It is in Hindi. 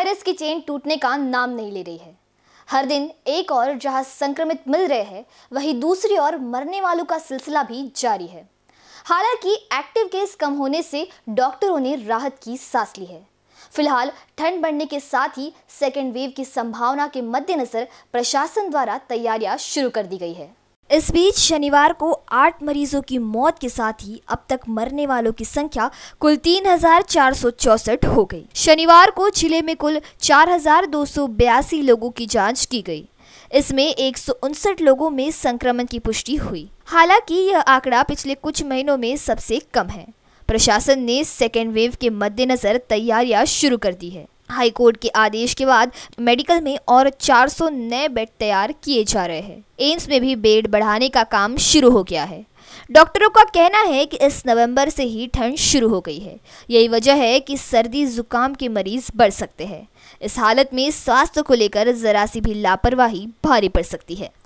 वायरस की चेन टूटने का नाम नहीं ले रही है हर दिन एक और जहां संक्रमित मिल रहे हैं वहीं दूसरी ओर मरने वालों का सिलसिला भी जारी है हालांकि एक्टिव केस कम होने से डॉक्टरों ने राहत की सांस ली है फिलहाल ठंड बढ़ने के साथ ही सेकेंड वेव की संभावना के मद्देनजर प्रशासन द्वारा तैयारियां शुरू कर दी गई है इस बीच शनिवार को आठ मरीजों की मौत के साथ ही अब तक मरने वालों की संख्या कुल तीन हो गई शनिवार को जिले में कुल चार लोगों की जाँच की गई इसमें एक लोगों में संक्रमण की पुष्टि हुई हालांकि यह आंकड़ा पिछले कुछ महीनों में सबसे कम है प्रशासन ने सेकेंड वेव के मद्देनजर तैयारियां शुरू कर दी है हाई कोर्ट के आदेश के बाद मेडिकल में और 400 नए बेड तैयार किए जा रहे हैं एम्स में भी बेड बढ़ाने का काम शुरू हो गया है डॉक्टरों का कहना है कि इस नवंबर से ही ठंड शुरू हो गई है यही वजह है कि सर्दी जुकाम के मरीज बढ़ सकते हैं इस हालत में स्वास्थ्य को लेकर जरा सी भी लापरवाही भारी पड़ सकती है